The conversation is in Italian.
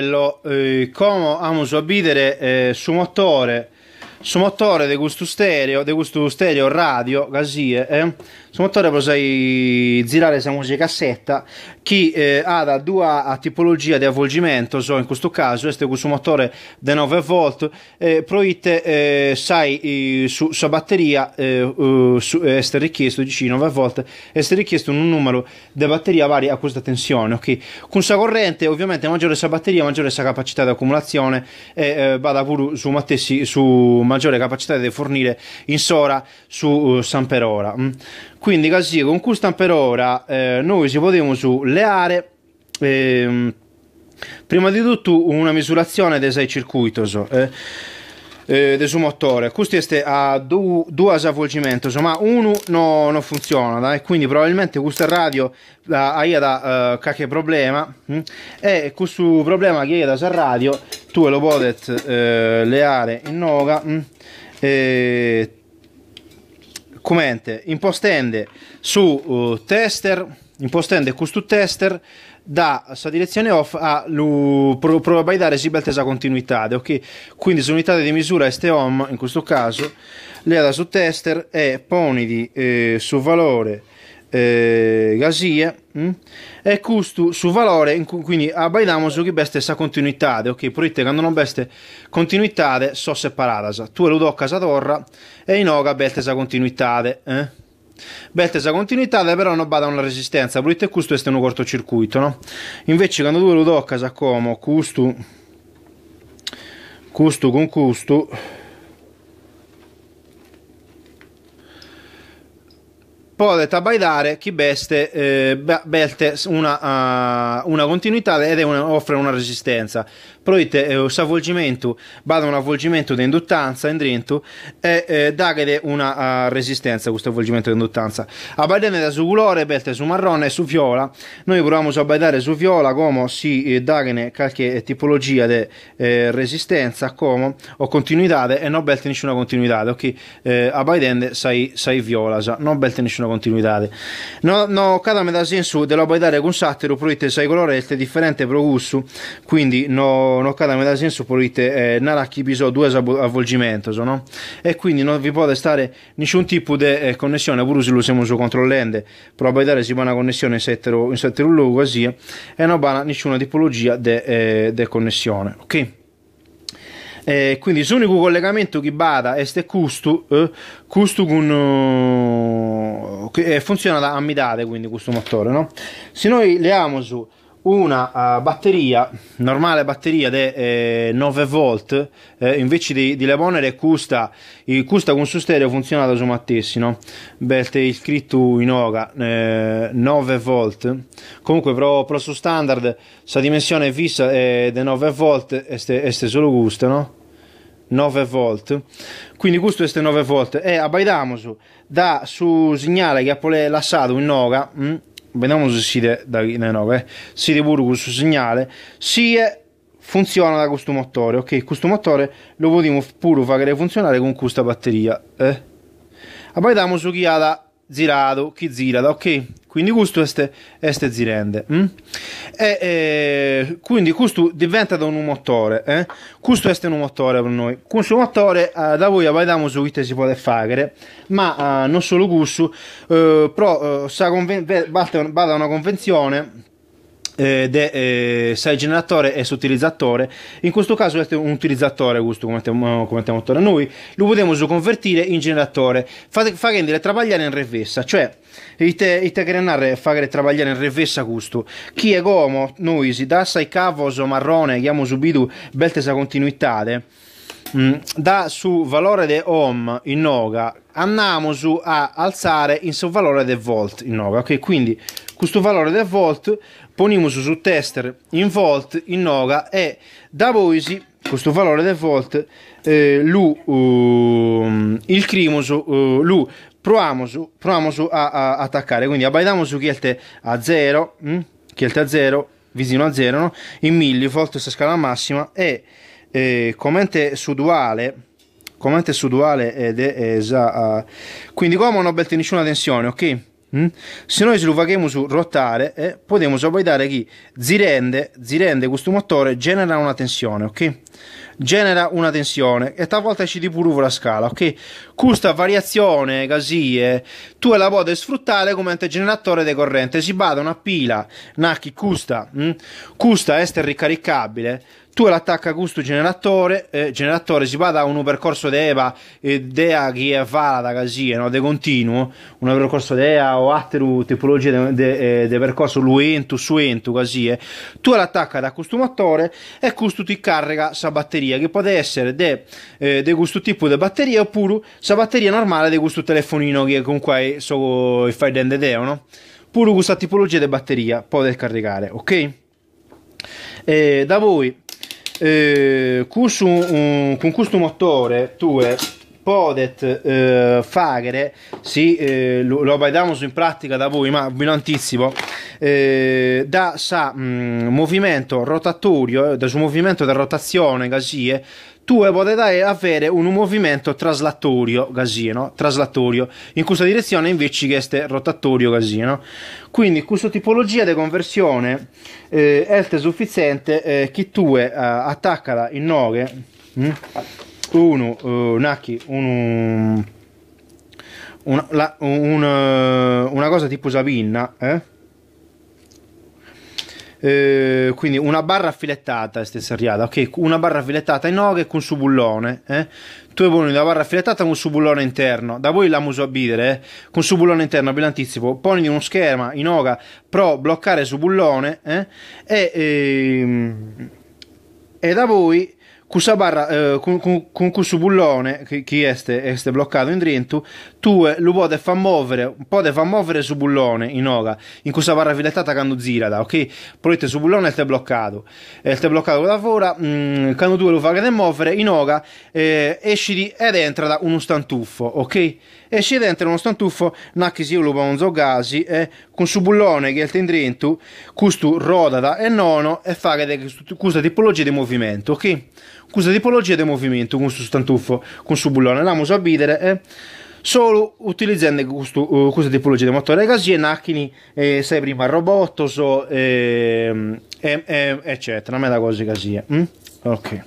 lo, eh, come amo a vedere eh, su motore su motore di gusto stereo, di gusto stereo radio, gasie, eh? su motore potrei girare questa musica cassetta che eh, ha da due tipologie di avvolgimento, so in questo caso, questo è questo motore da 9 volt, eh, proite, eh, sai, su, su batteria, eh, su, è richiesto, dici 9 volt, è richiesto un numero di batteria vari a questa tensione, ok? Con sa corrente, ovviamente, maggiore sa batteria, maggiore sa capacità di accumulazione e eh, vada pure su, Mattesi, su maggiore capacità di fornire in sora su uh, San per ora. Mm. Quindi, così, con custom per ora, eh, noi si potremo sulle aree. Eh, prima di tutto, una misurazione dei sei circuiti. Eh eh, del suo motore. Questo ha due, due avvolgimenti, ma uno non no funziona, e quindi probabilmente questo radio ha uh, qualche problema. Mh? Hm? E questo problema che ha da radio tu lo potete uh, leare in noga. Mh? Hm? E comente impostende su uh, tester impostende custom tester da questa direzione off a pro, probabilità risibile tesa continuità ok quindi su unità di misura este STOM in questo caso le da su tester e ponidi eh, su valore eh, Gazie mm, e custo su valore cu, quindi abbiamo su che beste sa continuità ok purite quando non beste continuità so separata tu lo do casa torra e in oga beste sa continuità eh? beste sa continuità però non bada una resistenza purite custu è un cortocircuito no invece quando tu lo do casa come custo custu con custo Podetta Baidare, chi beste, eh, belte una, uh, una, continuità ed una, offre una resistenza. Proite eh, un avvolgimento, bada un avvolgimento di induttanza in drinto e eh, dagade una uh, resistenza questo avvolgimento di induttanza. A Baidane da su colore, belte su marrone e su viola. Noi proviamo a Baidare su viola come si eh, dagane qualche eh, tipologia di eh, resistenza come o continuità e non belte nessuna continuità. Ok, eh, a Baidane sai, sai viola, sa. non belte nessuna continuità continuidade. No, no kadamedas in su della baidare con satiro, proite sai colore este differente pro gusto, quindi no, no kadamedas in senso proite eh, naracchi bisogno due avvolgimento, no? E quindi non vi può stare nessun tipo di eh, connessione, pur se lo usiamo su controllende, però baidare si va una connessione in settero, in settero luogo così, e non va nessuna tipologia di eh, connessione, ok? Eh, quindi l'unico collegamento che bada è questo custo, eh, custo con... Uh, eh, funziona da midate quindi questo motore no? se noi leviamo su una uh, batteria normale batteria di eh, 9 volt eh, invece di, di leponere custa il eh, custa con su stereo funziona su mattessi no? beh il scritto in oga eh, 9 volt comunque però, però su standard questa dimensione fissa è di 9 volt e solo gusto no? 9 volt quindi questo è 9 volt e abbaidamos da su segnale che ha poi lasciato in noga mm? vediamo se si de, da, in noga eh, si de burgo su segnale si è, funziona da questo motore ok questo motore lo vogliamo pure fare funzionare con questa batteria eh abbaidamos chi ha da girado chi girada, ok? Quindi questo è este girende. Mm? E, e, quindi questo diventa un motore, eh? Questo è un motore per noi. Questo motore eh, da voi vediamo su che si può fare, ma eh, non solo questo, eh, però eh, basta una convenzione ed è eh, eh sai generatore e su in questo caso è un utilizzatore questo come abbiamo detto noi lo possiamo convertire in generatore fare rendere travagliare in revessa, cioè i te, i te granare fare travagliare in revessa gusto chi è gomo noisi da sai cavoso marrone chiamo subito beltesa continuità mm. da su valore de ohm in noga andiamo su a alzare in su valore de volt in noga ok quindi questo valore del volt poniamo su tester in volt in noga e da voi si questo valore del volt eh, lu uh, il crimoso uh, eh, lu proviamo su, a, a, attaccare quindi abbaidiamo su chielte a 0 hm? chielte a 0 visino a 0 no? in millivolt questa scala massima e eh, commente su duale commente su duale ed è, è uh, quindi come una bel tensione tensione ok Mm? Se noi lo facciamo su rotare, eh, possiamo abbaidare che zirende, zirende questo motore genera una tensione, ok? Genera una tensione e talvolta ci di pure la scala, ok? Questa variazione, casie, eh, tu la puoi sfruttare come generatore di corrente. Si bada una pila, nacchi, custa, mm? custa essere ricaricabile tu l'attacca gusto generatore, eh, generatore si va da un percorso di EVA e eh, DEA che va da casia, no? De continuo, un percorso di EA o altre tipologie di eh, percorso luento, suento, casie. Tu l'attacca da questo motore e questo ti carrega sa batteria, che può essere de, eh, questo tipo di batteria oppure sa batteria normale di questo telefonino che comunque è so, fai dende deo, no? Pure questa tipologia di batteria può caricare, ok? E eh, da voi eh, con questo motore tu potete eh, eh fare sì, eh, lo, lo vediamo in pratica da voi ma ve lo anticipo eh, da sa, mh, mm, movimento rotatorio, eh, da su movimento della rotazione gasie, tu potrai avere un movimento traslatorio gasino, traslatorio, in questa direzione invece che este rotatorio gasino. Quindi questa tipologia di conversione eh, è sufficiente eh, che tu eh, attaccala in nore, mh? Mm? uno, eh, nacchi, uno... Una, la, un, eh, una, cosa tipo Savinna, eh? Eh, quindi una barra filettata este serriada, ok, una barra filettata in oghe con su bullone, eh? Tu vuoi una barra filettata con subullone interno, da voi la muso a bidere, eh? con subullone interno, vi l'anticipo, poni uno scherma in oga pro bloccare subullone, eh? E, e, ehm, e da voi Cusa barra, eh, con, questo bullone che, che este, este bloccato in drinto, tu lo puoi far muovere, un po' di far muovere su bullone in oga, in questa barra filettata quando zirada, ok? Provate su bullone e te bloccato, e te bloccato da fora, quando mm, tu lo fai muovere in oga, eh, esci di, ed entra da uno stantuffo, ok? Esci ed entra uno stantuffo, nacchi si lo un zogasi, e eh, con su bullone che è il tendrinto, custu roda da e nono e fare questa tipologia di movimento, ok? questa tipologia di movimento con questo stantuffo, con questo bullone. L'amo a bidere eh, solo utilizzando eh, questa tipologia di motore così e macchine, eh, sei prima robot, so, eh, eccetera, una cosa così. Mm? Ok.